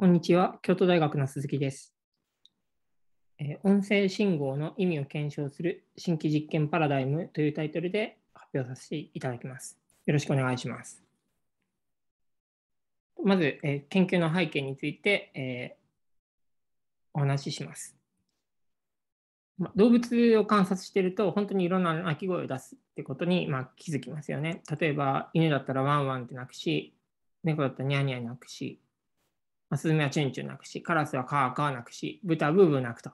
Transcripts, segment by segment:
こんにちは、京都大学の鈴木です。音声信号の意味を検証する新規実験パラダイムというタイトルで発表させていただきます。よろしくお願いします。まず、え研究の背景について、えお話しします。動物を観察していると本当にいろんな鳴き声を出すってことに、ま気づきますよね。例えば犬だったらワンワンって鳴くし猫だったらニャニャ鳴くしまあ、スズメはチュンチュン鳴くし、カラスはカーカー鳴くし、豚はブーブー鳴くと。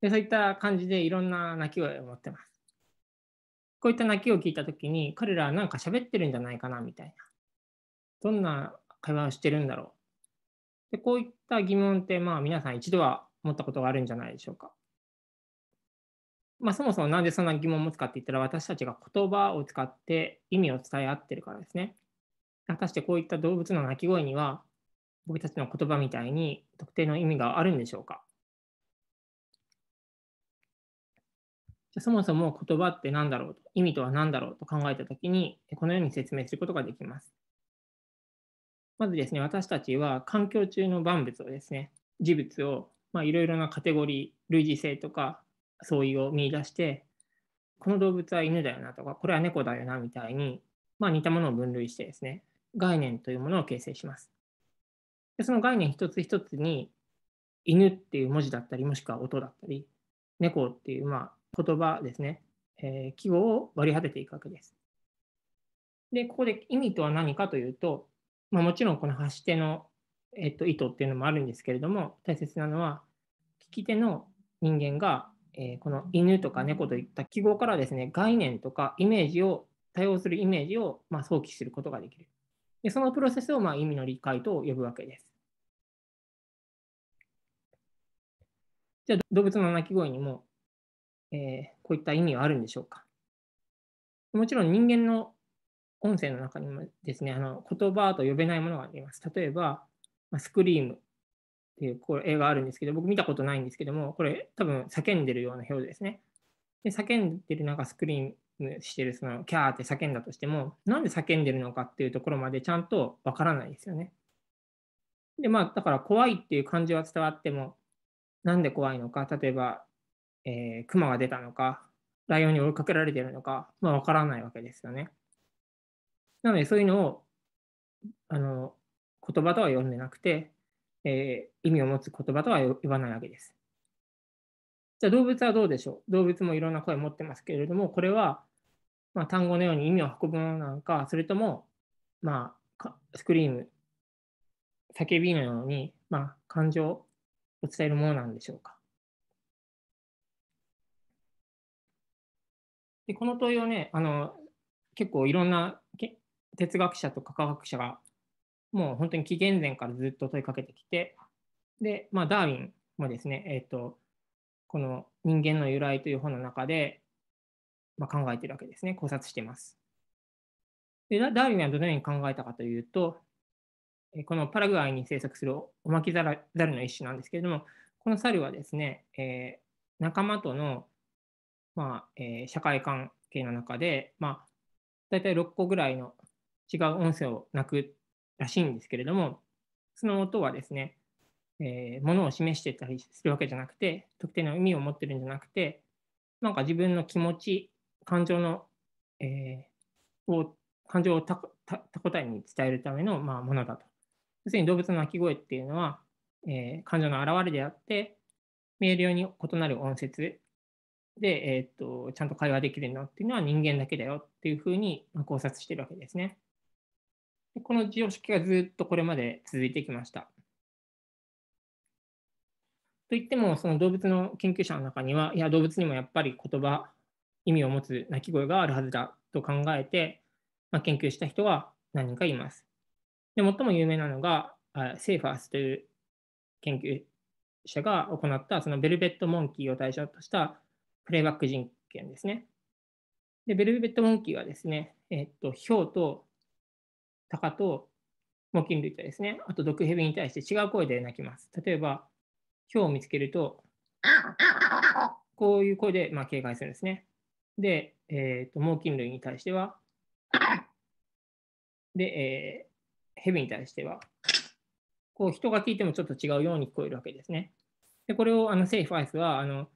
で、そういった感じでいろんな鳴き声を持ってます。こういった鳴きを聞いたときに、彼らは何か喋ってるんじゃないかなみたいな。どんな会話をしてるんだろう。で、こういった疑問って、まあ皆さん一度は持ったことがあるんじゃないでしょうか。まあそもそもなんでそんな疑問を持つかって言ったら、私たちが言葉を使って意味を伝え合ってるからですね。果たしてこういった動物の鳴き声には僕たちの言葉みたいに特定の意味があるんでしょうかじゃそもそも言葉って何だろうと意味とは何だろうと考えた時にこのように説明することができます。まずですね私たちは環境中の万物をですね事物をいろいろなカテゴリー類似性とか相違を見出してこの動物は犬だよなとかこれは猫だよなみたいに、まあ、似たものを分類してですね概念というものを形成します。でその概念一つ一つに犬っていう文字だったりもしくは音だったり猫っていうまあ言葉ですね、えー、記号を割り当てていくわけです。でここで意味とは何かというと、まあ、もちろんこの発し手の、えっと、意図っていうのもあるんですけれども大切なのは聞き手の人間が、えー、この犬とか猫といった記号からですね概念とかイメージを多用するイメージを、まあ、想起することができる。でそのプロセスをまあ意味の理解と呼ぶわけです。じゃあ動物の鳴き声にも、えー、こういった意味はあるんでしょうかもちろん人間の音声の中にもですねあの言葉と呼べないものがあります。例えば、スクリームっていうこれ映画あるんですけど僕見たことないんですけどもこれ多分叫んでるような表情ですね。で叫んでるなんかスクリームしてるそのキャーって叫んだとしてもなんで叫んでるのかっていうところまでちゃんとわからないですよね。でまあだから怖いっていう感じは伝わってもなんで怖いのか例えば、えー、クマが出たのかライオンに追いかけられてるのかまあわからないわけですよね。なのでそういうのをあの言葉とは呼んでなくて、えー、意味を持つ言葉とは言わないわけです。じゃあ動物はどうでしょう動物もいろんな声を持ってますけれどもこれはまあ、単語のように意味を運ぶものなのか、それとも、まあ、スクリーム、叫びのように、まあ、感情を伝えるものなんでしょうか。でこの問いをねあの結構いろんな哲学者とか科学者がもう本当に紀元前からずっと問いかけてきてで、まあ、ダーウィンもですね、えーとこの「人間の由来」という本の中でまあ、考えてるわけですね。考察してます。でダーウィンはどのように考えたかというと、このパラグアイに生息するオマキザルの一種なんですけれども、この猿はですね、えー、仲間との、まあえー、社会関係の中で、まあ、大体6個ぐらいの違う音声を鳴くらしいんですけれども、その音はですね、えー、ものを示してたりするわけじゃなくて、特定の意味を持ってるんじゃなくて、なんか自分の気持ち感情の、えー、を感情をた答えに伝えるための、まあ、ものだと。要するに動物の鳴き声っていうのは、えー、感情の表れであって、明瞭に異なる音節で、えーと、とちゃんと会話できるのっていうのは人間だけだよっていうふうに考察してるわけですね。でこの常識がずっとこれまで続いてきました。といってもその動物の研究者の中にはいや動物にもやっぱり言葉意味を持つ鳴き声があるはずだと考えて、まあ、研究した人が何人かいます。で最も有名なのがセーファースという研究者が行ったそのベルベットモンキーを対象としたプレイバック人権ですね。でベルベットモンキーはですね、えっと、ヒョウとタカと猛禽類とですね、あと毒蛇に対して違う声で鳴きます。例えば、ヒョウを見つけると、こういう声でま警戒するんですね。で、えっ、ー、と、猛禽類に対しては、で、えー、蛇に対しては、こう人が聞いてもちょっと違うように聞こえるわけですね。で、これをあのセーフアイスは、あの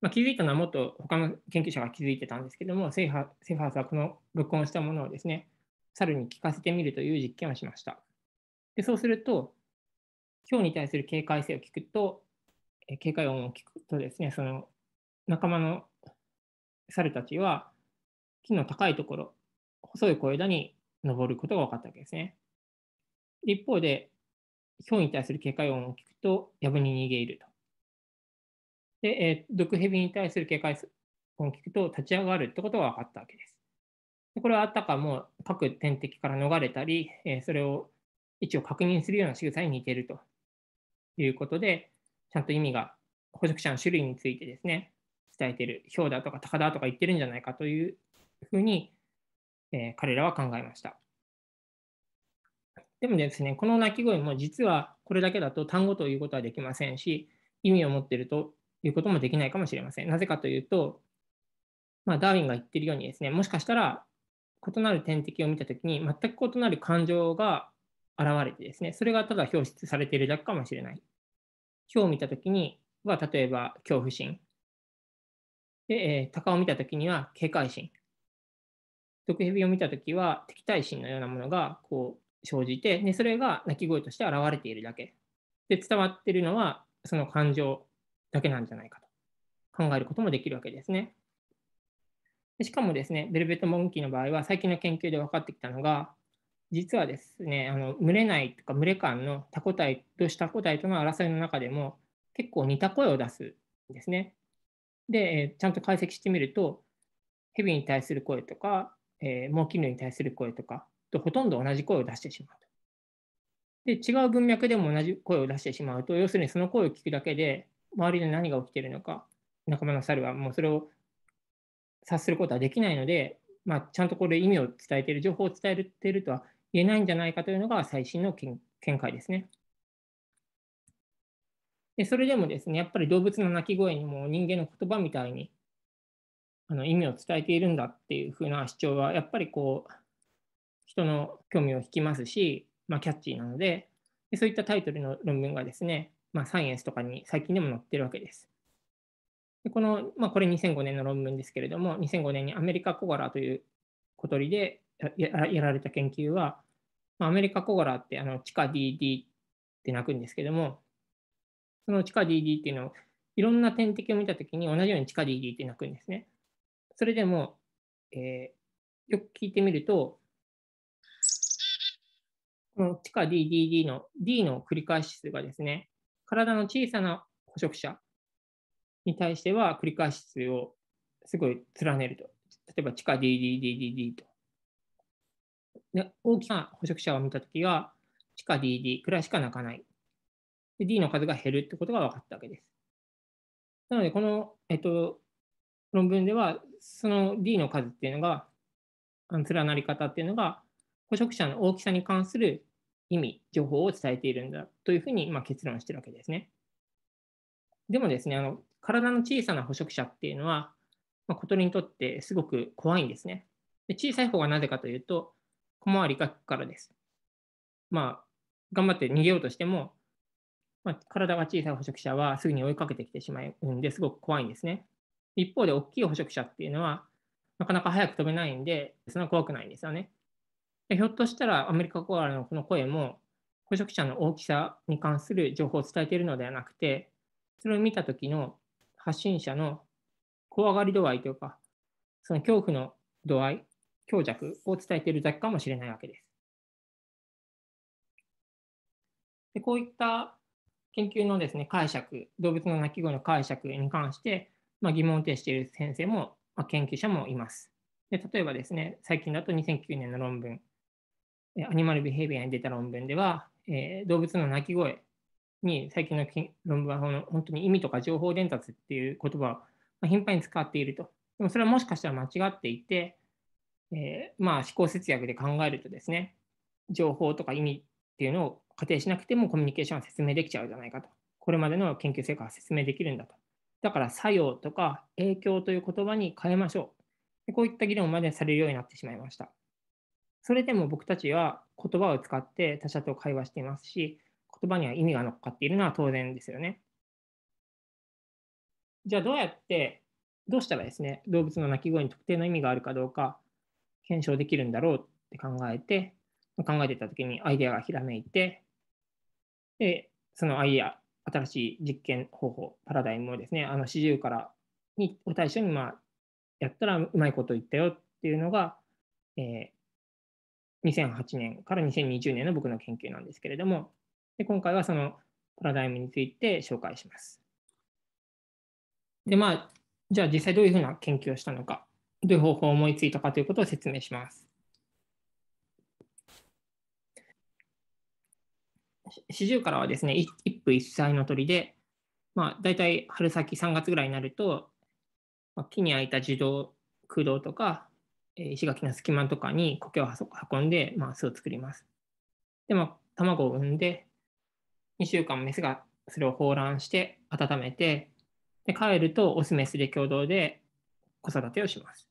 まあ、気づいたのはもっと他の研究者が気づいてたんですけども、セーフセーフアイスはこの録音したものをですね、猿に聞かせてみるという実験をしました。で、そうすると、今日に対する警戒性を聞くと、警戒音を聞くとですね、その仲間の猿たちは木の高いところ、細い小枝に登ることが分かったわけですね。一方で、ヒョウに対する警戒音を聞くと、やぶに逃げると。で、えー、毒蛇に対する警戒音を聞くと、立ち上がるってことが分かったわけです。でこれはあたかも各天敵から逃れたり、えー、それを位置を確認するような仕草に似ているということで、ちゃんと意味が、捕食者の種類についてですね、伝えてる、ひょうだとか高だとか言ってるんじゃないかというふうに、えー、彼らは考えました。でもですね、この鳴き声も実はこれだけだと単語ということはできませんし、意味を持っているということもできないかもしれません。なぜかというと、まあ、ダーウィンが言ってるようにですね、もしかしたら異なる天敵を見たときに全く異なる感情が現れてですね、それがただ表出されているだけかもしれない。表を見たときには、例えば恐怖心で、えー、鷹を見たときには警戒心。毒蛇を見たときは敵対心のようなものがこう生じて、で、それが鳴き声として現れているだけ。で、伝わっているのはその感情だけなんじゃないかと考えることもできるわけですね。しかもですね、ベルベットモンキーの場合は最近の研究で分かってきたのが、実はですね、あの群れないとか群れ間の多個体とした個体との争いの中でも結構似た声を出すんですね。で、ちゃんと解析してみると、ヘビに対する声とか、えー、猛禽類に対する声とかとほとんど同じ声を出してしまうと。で、違う文脈でも同じ声を出してしまうと、要するにその声を聞くだけで、周りで何が起きているのか、仲間の猿はもうそれを察することはできないので、まあ、ちゃんとこれ意味を伝えている、情報を伝えているとは言えないんじゃないかというのが最新の見解ですね。でそれでもですねやっぱり動物の鳴き声にも人間の言葉みたいにあの意味を伝えているんだっていうふうな主張はやっぱりこう人の興味を引きますし、まあ、キャッチーなのででそういったタイトルの論文がですね、まあ、サイエンスとかに最近でも載ってるわけです。でこの、まあ、これ2005年の論文ですけれども2005年にアメリカコガラという小鳥でやられた研究は、まあ、アメリカコガラってあの地下 DD って鳴くんですけどもその地下 DD っていうのをいろんな点滴を見たときに同じように地下 DD って鳴くんですね。それでも、えー、よく聞いてみると、この地下 DDD の D の繰り返し数がですね、体の小さな捕食者に対しては繰り返し数をすごい連ねると。例えば地下 DDDDD と。で大きな捕食者を見たときは、地下 DD くらいしか鳴かない。で D の数が減るってことが分かったわけです。なので、この、えっと、論文では、その D の数っていうのが、あの連なり方っていうのが、捕食者の大きさに関する意味、情報を伝えているんだというふうに、まあ、結論してるわけですね。でもですね、あの体の小さな捕食者っていうのは、まあ、小鳥にとってすごく怖いんですね。で小さい方がなぜかというと、小回りがからです。まあ、頑張って逃げようとしても、まあ、体が小さい捕食者はすぐに追いかけてきてしまうんですごく怖いんですね。一方で大きい捕食者っていうのはなかなか早く飛べないんでそんな怖くないんですよね。でひょっとしたらアメリカコアラのこの声も捕食者の大きさに関する情報を伝えているのではなくてそれを見た時の発信者の怖がり度合いというかその恐怖の度合い強弱を伝えているだけかもしれないわけです。でこういった研究のですね解釈、動物の鳴き声の解釈に関して、まあ、疑問を呈している先生も、まあ、研究者もいます。で例えばですね、最近だと2009年の論文、アニマルビヘイビアに出た論文では、えー、動物の鳴き声に最近の論文は本当に意味とか情報伝達っていう言葉を頻繁に使っていると。でもそれはもしかしたら間違っていて、えー、まあ思考節約で考えるとですね、情報とか意味っていうのを仮定しなくてもコミュニケーションは説明できちゃうじゃないかと。これまでの研究成果は説明できるんだと。だから作用とか影響という言葉に変えましょう。こういった議論までされるようになってしまいました。それでも僕たちは言葉を使って他者と会話していますし、言葉には意味が乗っかっているのは当然ですよね。じゃあどうやって、どうしたらですね、動物の鳴き声に特定の意味があるかどうか検証できるんだろうって考えて、考えてた時にアイデアがひらめいて、で、そのアイデア、新しい実験方法、パラダイムをですね、あの四十からにを対象に、まあ、やったらうまいこと言ったよっていうのが、えー、2008年から2020年の僕の研究なんですけれども、で今回はそのパラダイムについて紹介します。で、まあ、じゃあ実際どういうふうな研究をしたのか、どういう方法を思いついたかということを説明します。シジュウカラはですね、一夫一妻の鳥で、まあ、大体春先3月ぐらいになると、まあ、木に開いた樹洞、空洞とか、え石垣の隙間とかに苔を運んで、まあ、巣を作ります。で、まあ、卵を産んで、2週間メスがそれを放卵して温めて、で帰るとオスメスで共同で子育てをします。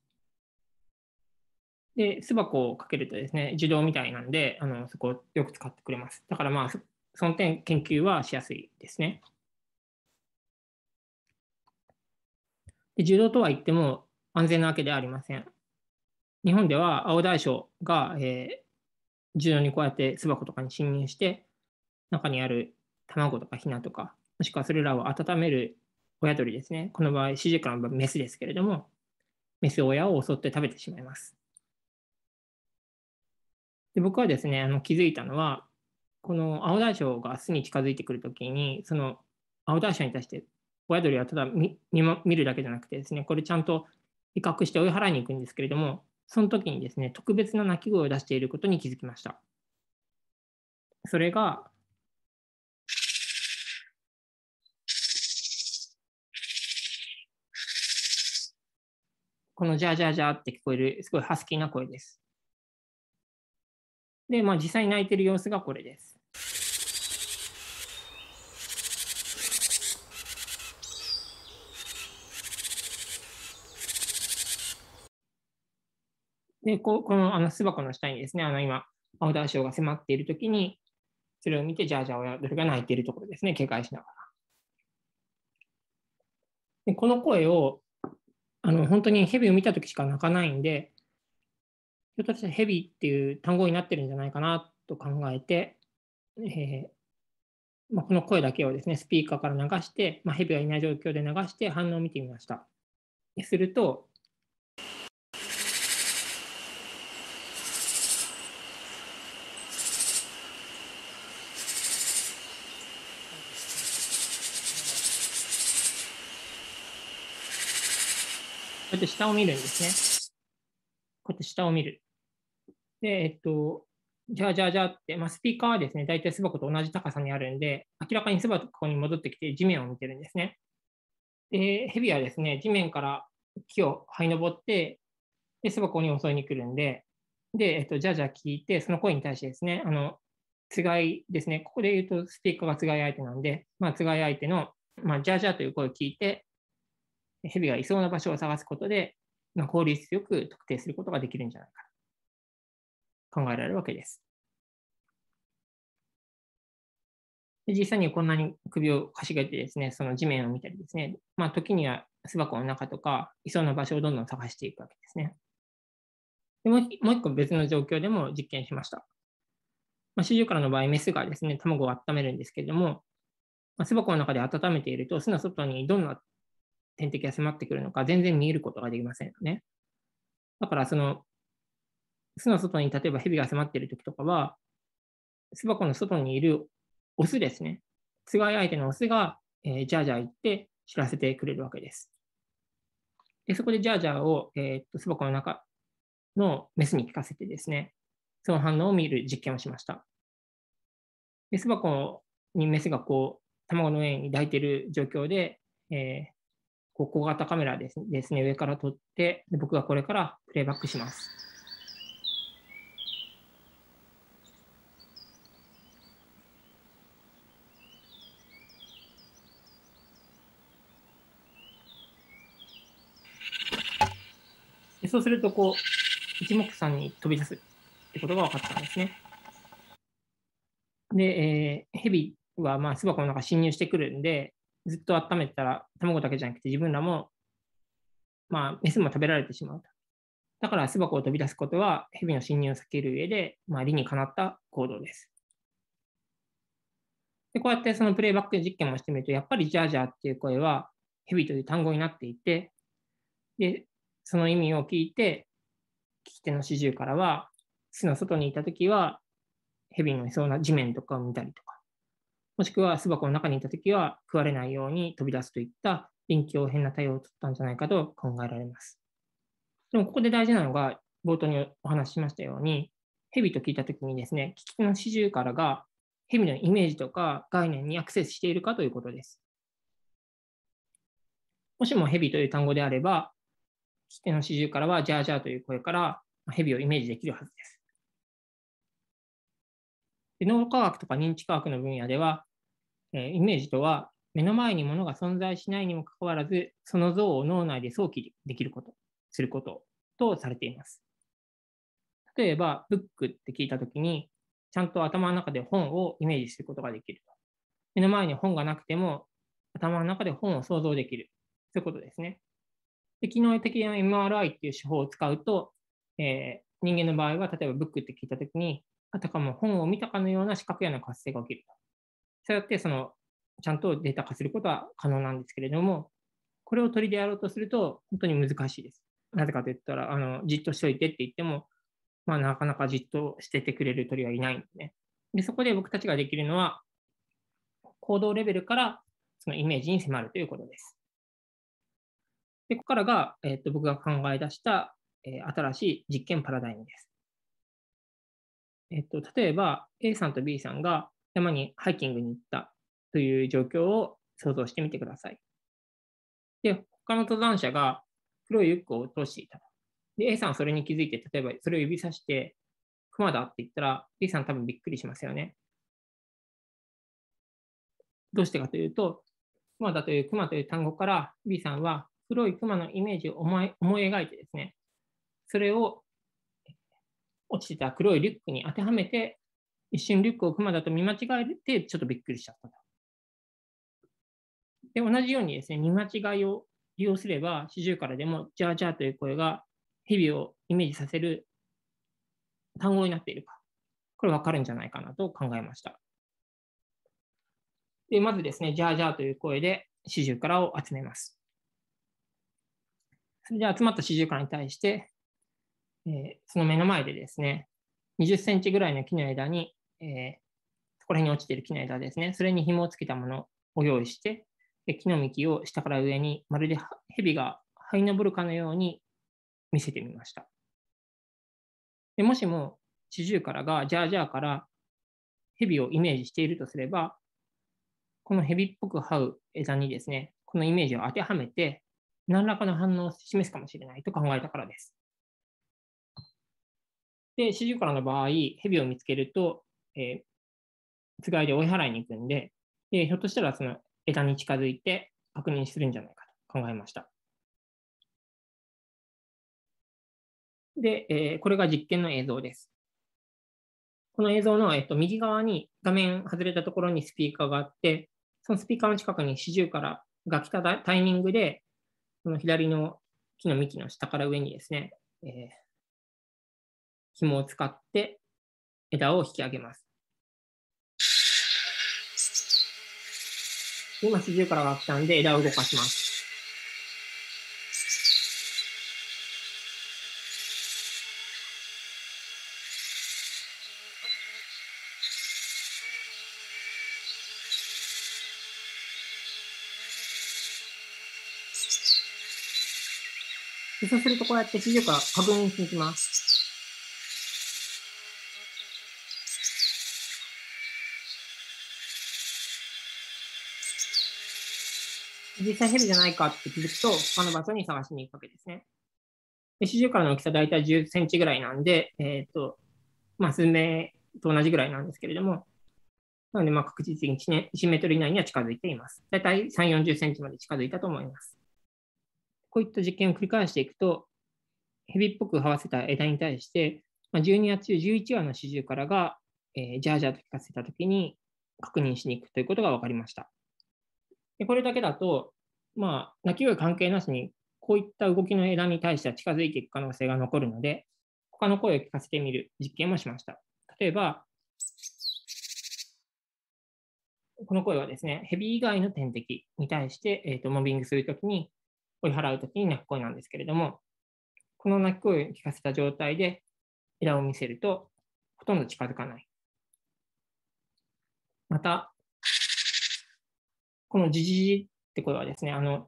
で、巣箱をかけるとですね、自動みたいなんで、あのそこをよく使ってくれます。だからまあ、その点研究はしやすいですね。で柔道とは言っても安全なわけではありません。日本では青大将が、えー、柔道にこうやって巣箱とかに侵入して中にある卵とかヒナとかもしくはそれらを温める親鳥ですね。この場合、シジカの場合、メスですけれども、メス親を襲って食べてしまいます。で僕はですね、あの気づいたのは、この青大将が巣に近づいてくるときに、その青大将に対して、親鳥はただ見るだけじゃなくてですね、これちゃんと威嚇して追い払いに行くんですけれども、その時にですね、特別な鳴き声を出していることに気づきました。それが、このジャージャージャーって聞こえる、すごいハスキーな声です。で、まあ、実際に鳴いてる様子がこれです。で、ここのあの巣箱の下にですね、あの今、青大将が迫っているときに、それを見て、じゃあじゃあ親鳥が鳴いているところですね、警戒しながら。でこの声をあの本当にヘビを見た時しか鳴かないんで、ひょっとしたらヘビっていう単語になってるんじゃないかなと考えて、えー、まあ、この声だけをですね、スピーカーから流して、まあ、ヘビはいない状況で流して反応を見てみました。すると、こうやって下を見るんですね。こうやって下を見る。で、えっと、じゃあじゃあじゃあって、まあ、スピーカーはですね、大体巣箱と同じ高さにあるんで、明らかに巣箱に戻ってきて地面を見てるんですね。で、ヘビはですね、地面から木を這い登って、で、巣箱に襲いに来るんで、で、えっと、じゃあじゃあ聞いて、その声に対してですね、あの、つがいですね、ここで言うとスピーカーがつがい相手なんで、まあ、つがい相手の、まあ、じゃあじゃあという声を聞いて、蛇がいそうな場所を探すことで、まあ、効率よく特定することができるんじゃないかと考えられるわけです。で実際にこんなに首をかしげてですね、その地面を見たりですね、まあ、時には巣箱の中とか、いそうな場所をどんどん探していくわけですね。でもうもう一個別の状況でも実験しました。まあ、シジュウカラの場合、メスがですね、卵を温めるんですけれども、まあ、巣箱の中で温めていると、巣の外にどんな天敵が迫ってくるのか、全然見えることができませんよね。だから、その、巣の外に例えば蛇が迫っている時とかは、巣箱の外にいるオスですね。つがい相手のオスが、えー、ジャージャー行って知らせてくれるわけです。で、そこでジャージャーを、えー、っと巣箱の中のメスに聞かせてですね、その反応を見る実験をしました。で、巣箱にメスがこう、卵の上に抱いている状況で、えー、小型カメラですですね、上から撮って、僕がこれからプレイバックします。そうすると、こう、一目散に飛び出すってことが分かったんですね。で、えー、ヘビはまあ巣箱の中侵入してくるんで、ずっと温めてたら、卵だけじゃなくて自分らも、まあ、メスも食べられてしまうと。だから巣箱を飛び出すことは、蛇の侵入を避ける上で、まあ、理にかなった行動です。で、こうやってそのプレイバック実験もしてみると、やっぱりジャージャーっていう声は、蛇という単語になっていて、で、その意味を聞いて、聞き手の始終からは、巣の外にいた時は、蛇のいそうな地面とかを見たりとか、もしくは巣箱の中にいたときは食われないように飛び出すといった臨機応変な対応を取ったんじゃないかと考えられます。でもここで大事なのが、冒頭にお話ししましたように、ヘビと聞いたときにですね、聞き手の始終からがヘビのイメージとか概念にアクセスしているかということです。もしもヘビという単語であれば、聞き手の始終からはジャージャーという声からヘビをイメージできるはずです。脳科学とか認知科学の分野では、えイメージとは目の前にものが存在しないにもかかわらず、その像を脳内で想起できること、することとされています。例えば、ブックって聞いたときに、ちゃんと頭の中で本をイメージすることができる目の前に本がなくても、頭の中で本を想像できる。そういうことですね。で機能的な MRI っていう手法を使うと、えー、人間の場合は、例えばブックって聞いたときに、あたかも本を見たかのような視覚やの活性が起きると。そうやってそのちゃんとデータ化することは可能なんですけれども、これを取りでやろうとすると本当に難しいです。なぜかと言ったら、あのじっとしといてって言っても、まあ、なかなかじっとしててくれる鳥はいないんでね。で、そこで僕たちができるのは、行動レベルからそのイメージに迫るということです。で、ここからが、えー、っと僕が考え出した、えー、新しい実験パラダイムです。えっと、例えば A さんと B さんが山にハイキングに行ったという状況を想像してみてください。で、他の登山者が黒いユックをとしていた。で、A さんはそれに気づいて、例えばそれを指さして、熊だって言ったら、B さん多分びっくりしますよね。どうしてかというと、熊だという熊という単語から B さんは黒い熊のイメージを思い思い描いてですね、それを落ちてた黒いリュックに当てはめて、一瞬リュックをクマだと見間違えて、ちょっとびっくりしちゃったで、同じようにですね、見間違いを利用すれば、シジュウカラでも、ジャージャーという声が、蛇をイメージさせる単語になっているか、これ分かるんじゃないかなと考えました。で、まずですね、ジャージャーという声で、シジュウカラを集めます。それで集まったシジュウカラに対して、えその目の前でですね、20センチぐらいの木の枝に、えそこら辺に落ちている木の枝ですね、それに紐をつけたものを用意して、木の幹を下から上に、まるで蛇が這い上るかのように見せてみました。でもしも、シジュウカラがジャージャーから蛇をイメージしているとすれば、この蛇っぽく這う枝にですね、このイメージを当てはめて、何らかの反応を示すかもしれないと考えたからです。で、シジュらカラの場合、蛇を見つけると、えー、つがいで追い払いに行くんで、でひょっとしたらその枝に近づいて確認するんじゃないかと考えました。で、えー、これが実験の映像です。この映像の、えっと、右側に画面外れたところにスピーカーがあって、そのスピーカーの近くにシジュら、カラが来たタイミングで、この左の木の幹の下から上にですね、えー紐を使って枝を引き上げます。今、四十からがったんで枝を動かします。そうするとこうやって四十から確認していきます。実際ヘビじゃないかって気づくと、他の場所に探しに行くわけですね。でシジュウカラの大きさ大体10センチぐらいなんで、えっ、ー、と、まあ、スズと同じぐらいなんですけれども、なので、まあ、確実に 1, 年1メートル以内には近づいています。大体3、40センチまで近づいたと思います。こういった実験を繰り返していくと、ヘビっぽく這わせた枝に対して、まあ、12羽中11羽のシジュウカラが、えー、ジャージャーと聞かせたときに確認しに行くということが分かりました。でこれだけだと、まあ、鳴き声関係なしに、こういった動きの枝に対しては近づいていく可能性が残るので、他の声を聞かせてみる実験もしました。例えば、この声はですね、ヘビ以外の天敵に対して、えーと、モビングするときに、追い払うときに鳴き声なんですけれども、この鳴き声を聞かせた状態で枝を見せると、ほとんど近づかない。また、このジジジって声はですね、あの、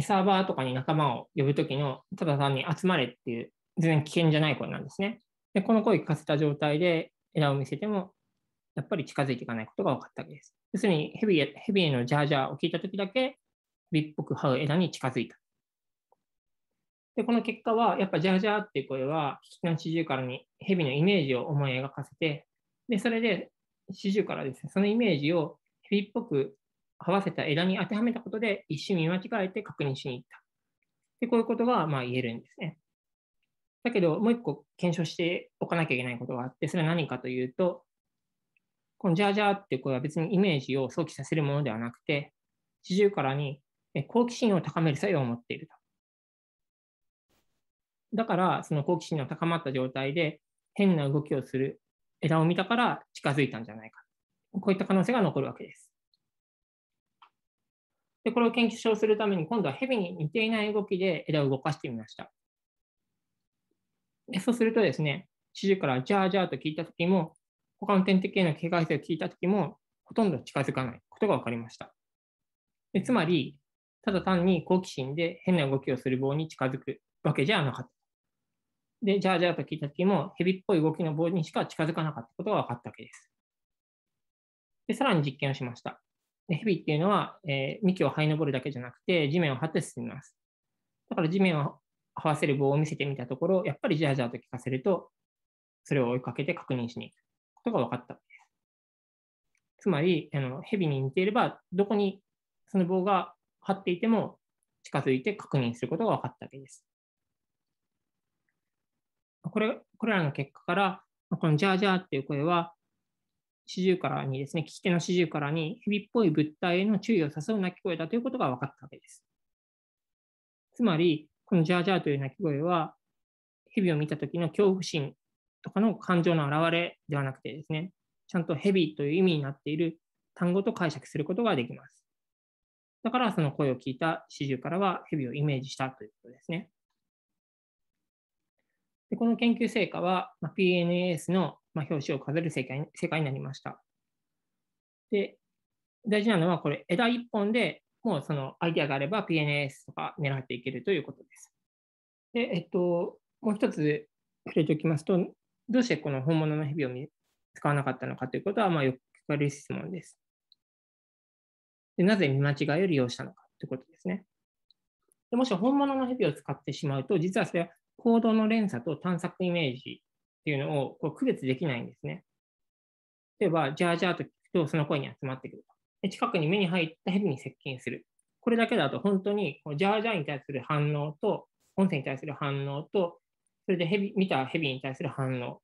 サーバーとかに仲間を呼ぶときの、ただ単に集まれっていう、全然危険じゃない声なんですね。で、この声を聞かせた状態で枝を見せても、やっぱり近づいていかないことが分かったわけです。要するにヘビ、ヘビのジャージャーを聞いたときだけ、ビっぽく這う枝に近づいた。で、この結果は、やっぱジャージャーっていう声は、のシジュウカラにヘビのイメージを思い描かせて、で、それでシジュウカラですね、そのイメージをヘビっぽく合わせた枝に当てはめたことで一瞬見間違えて確認しに行った。でこういうことがまあ言えるんですね。だけど、もう一個検証しておかなきゃいけないことがあって、それは何かというと、このジャージャーってこれは別にイメージを想起させるものではなくて、四十からカラに好奇心を高める作用を持っていると。だから、その好奇心の高まった状態で変な動きをする枝を見たから近づいたんじゃないか。こういった可能性が残るわけです。で、これを検証するために、今度はヘビに似ていない動きで枝を動かしてみました。でそうするとですね、指示からジャージャーと聞いたときも、他の点滴への警戒性を聞いたときも、ほとんど近づかないことが分かりました。でつまり、ただ単に好奇心で変な動きをする棒に近づくわけじゃなかった。で、ジャージャーと聞いたときも、蛇っぽい動きの棒にしか近づかなかったことが分かったわけです。で、さらに実験をしました。蛇っていうのは、えー、幹を這い登るだけじゃなくて、地面を張って進みます。だから地面を這わせる棒を見せてみたところ、やっぱりジャージャーと聞かせると、それを追いかけて確認しに行くことが分かったわけです。つまり、あの蛇に似ていれば、どこにその棒が張っていても近づいて確認することが分かったわけです。これこれらの結果から、このジャージャーっていう声は、四十からにですね、聞き手の四十からに、蛇っぽい物体への注意を誘う鳴き声だということが分かったわけです。つまり、このジャージャーという鳴き声は、蛇を見た時の恐怖心とかの感情の表れではなくてですね、ちゃんと蛇という意味になっている単語と解釈することができます。だからその声を聞いた四十からは蛇をイメージしたということですね。でこの研究成果は PNAS のまあ、表紙を飾る世界世界になりました。で、大事なのはこれ、枝1本でもうそのアイデアがあれば PNS とか狙っていけるということです。で、えっと、もう一つ触れておきますと、どうしてこの本物の蛇を使わなかったのかということは、まあ、よく聞かれる質問です。でなぜ見間違いを利用したのかということですね。でもし本物の蛇を使ってしまうと、実はそれは行動の連鎖と探索イメージっていうのをこう区別できないんですね。例えば、ジャージャーと聞くとその声に集まってくるで。近くに目に入ったヘビに接近する。これだけだと本当にジャージャーに対する反応と、音声に対する反応と、それでヘビ見たヘビに対する反応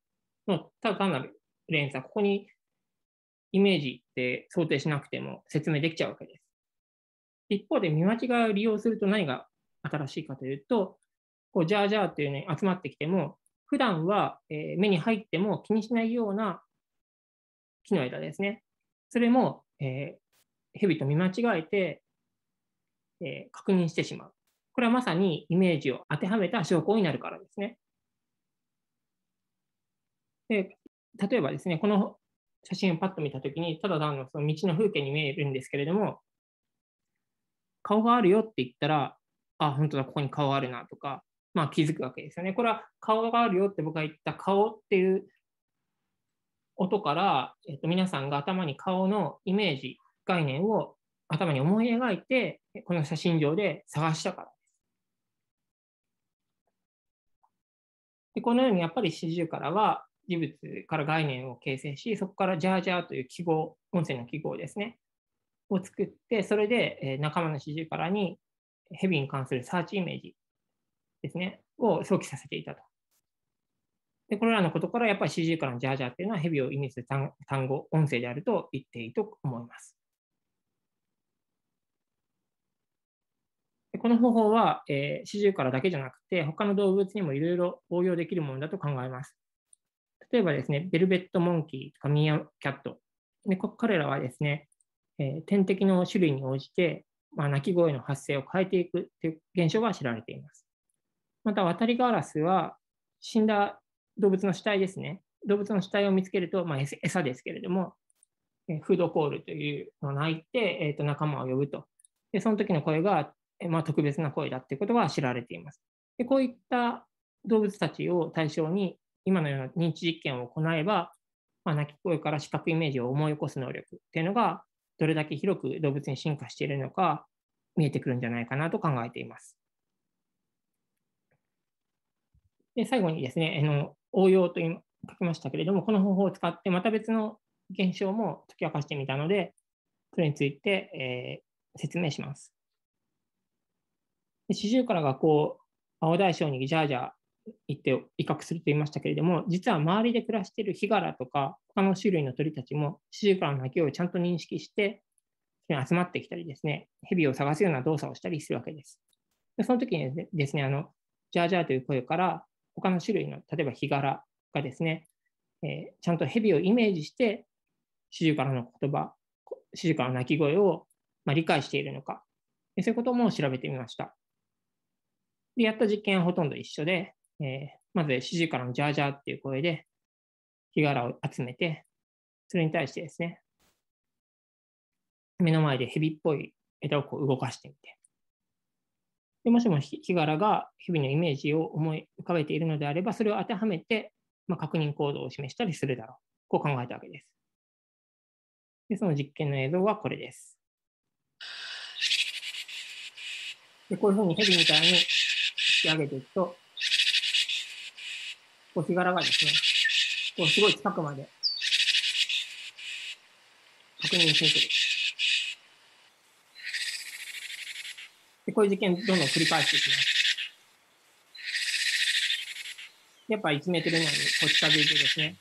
のただ単なる連鎖、ここにイメージって想定しなくても説明できちゃうわけです。一方で見間違いを利用すると何が新しいかというと、こうジャージャーっていうのに集まってきても、普段は、え目に入っても気にしないような木の枝ですね。それも、えー、蛇と見間違えて、えー、確認してしまう。これはまさにイメージを当てはめた証拠になるからですね。で例えばですね、この写真をパッと見たときに、ただ単のその道の風景に見えるんですけれども、顔があるよって言ったら、あ、本当だ、ここに顔あるなとか、まあ、気づくわけですよね。これは顔があるよって僕が言った顔っていう音から、えっと、皆さんが頭に顔のイメージ、概念を頭に思い描いて、この写真上で探したからです。でこのようにやっぱり四十からは事物から概念を形成し、そこからジャージャーという記号、音声の記号ですね、を作って、それで仲間の四十からにヘビに関するサーチイメージですね、を想起させていたと。で、これらのことから、やっぱり CG からのジャージャーっていうのは、ヘビを意味する単語、音声であると言っていいと思います。でこの方法は、えー、シジュウカラだけじゃなくて、他の動物にもいろいろ応用できるものだと考えます。例えばですね、ベルベットモンキーとかミーアキャット。で彼らはですね、えー、天敵の種類に応じて、まあ、鳴き声の発生を変えていくという現象が知られています。また、渡りガラスは死んだ動物の死体ですね。動物の死体を見つけると、まあ、餌ですけれども、フードコールというのを鳴いて、えー、と仲間を呼ぶと。で、その時の声が、まあ、特別な声だということは知られています。でこういった動物たちを対象に、今のような認知実験を行えば、まあ、鳴き声から視覚イメージを思い起こす能力っていうのが、どれだけ広く動物に進化しているのか、見えてくるんじゃないかなと考えています。で最後にですね、あの応用と今書きましたけれども、この方法を使ってまた別の現象も解き明かしてみたので、それについて、えー、説明します。四十からがこう、青大将にジャージャー行って威嚇すると言いましたけれども、実は周りで暮らしているヒガラとか、他の種類の鳥たちも、シジュウカラの鳴き声をちゃんと認識して、集まってきたりですね、蛇を探すような動作をしたりするわけです。でその時にですね、あのジャージャーという声から、他の種類の、例えばヒガラがですね、えー、ちゃんとヘビをイメージして、シジュカラの言葉、シジュカラの鳴き声を、まあ、理解しているのか、そういうことも調べてみました。で、やった実験はほとんど一緒で、えー、まずシジュカラのジャージャーっていう声で、ヒガラを集めて、それに対してですね、目の前でヘビっぽい枝をこう動かしてみて、でもしも日柄が日々のイメージを思い浮かべているのであれば、それを当てはめて、まあ、確認行動を示したりするだろう。こう考えたわけです。で、その実験の映像はこれです。でこういうふうにヘビみたいに引き上げていくと、こう日柄がですね、こうすごい近くまで確認してくる。で、こういう事件どんどん繰り返していきます。やっぱ1メートル以内にこう近づいてですね。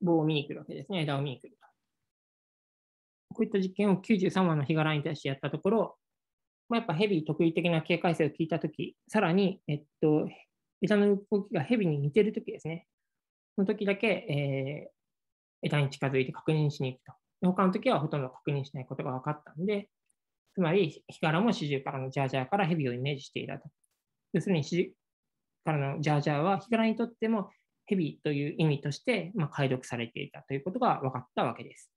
棒を見に来るわけですね。枝を見に来ると。こういった実験を93話のヒガラに対してやったところ、まあ、やっぱヘビ特異的な警戒性を聞いたとき、さらに、えっと、枝の動きがヘビに似てるときですね。その時だけ、えー、枝に近づいて確認しに行くと。他の時はほとんど確認しないことが分かったんで、つまり、ヒガラもシジュウカラのジャージャーからヘビをイメージしていたと。要するに、シジュウカラのジャージャーはヒガラにとってもヘビという意味として、まあ、解読されていたということが分かったわけです。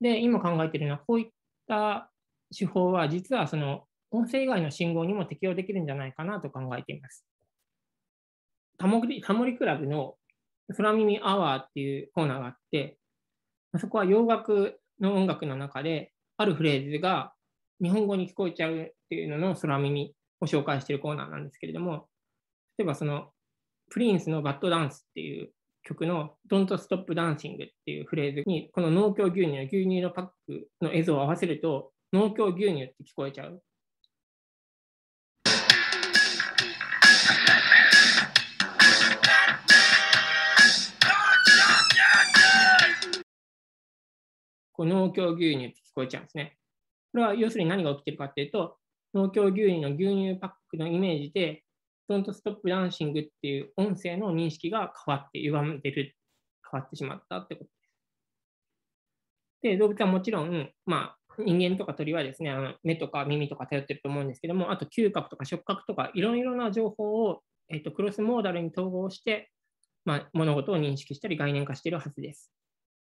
で、今考えているのは、こういった手法は、実はその音声以外の信号にも適用できるんじゃないかなと考えています。タモリタモリクラブの空耳アワーっていうコーナーがあって、そこは洋楽の音楽の中で、あるフレーズが日本語に聞こえちゃうっていうのの空耳を紹介しているコーナーなんですけれども、例えばその、プリンスのバッドダンスっていう曲の Don't Stop Dancing っていうフレーズに、この農協牛乳の牛乳のパックの映像を合わせると、農協牛乳って聞こえちゃうこう農協牛乳って聞こえちゃうんですね。これは要するに何が起きてるかっていうと、農協牛乳の牛乳パックのイメージで、ドントストップダンシングっていう音声の認識が変わって、歪んでる、変わってしまったってことです。で、動物はもちろん、まあ、人間とか鳥はですね、あの目とか耳とか頼ってると思うんですけども、あと嗅覚とか触覚とか、いろいろな情報を、えっと、とクロスモーダルに統合して、まあ、物事を認識したり概念化しているはずです。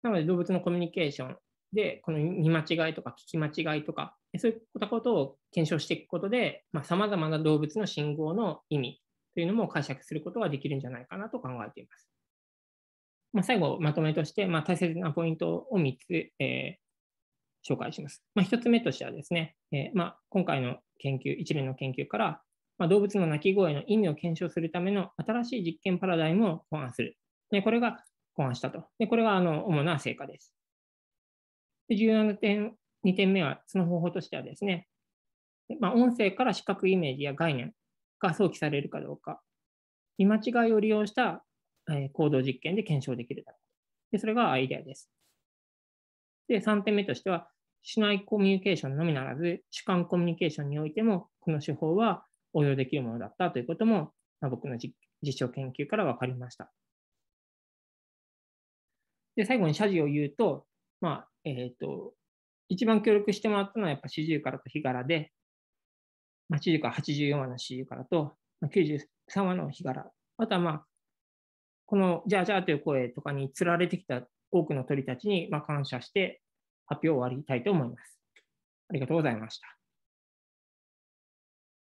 なので動物のコミュニケーションで、この見間違いとか聞き間違いとか、そういったことを検証していくことで、さまざ、あ、まな動物の信号の意味というのも解釈することができるんじゃないかなと考えています。まあ、最後、まとめとして、まあ、大切なポイントを3つ、えー、紹介します。まあ、1つ目としてはですね、えー、まあ、今回の研究、一連の研究から、まあ、動物の鳴き声の意味を検証するための新しい実験パラダイムを考案する。でこれが考案したと。でこれがあの主な成果です。で重要な点、2点目は、その方法としてはですね、まあ、音声から視覚イメージや概念が想起されるかどうか、見間違いを利用した、え行動実験で検証できるだろうで。それがアイデアです。で、3点目としては、市内コミュニケーションのみならず、主観コミュニケーションにおいても、この手法は応用できるものだったということも、まあ、僕の実証研究から分かりました。で、最後に謝辞を言うと、まあ、えっ、ー、と、一番協力してもらったのはやっぱ四十からと日柄で、まあ、四十から84話の四十からと、まあ、93話の日柄。あとはまあ、このジャージャーという声とかにつられてきた多くの鳥たちにまあ感謝して発表を終わりたいと思います。ありがとうございました。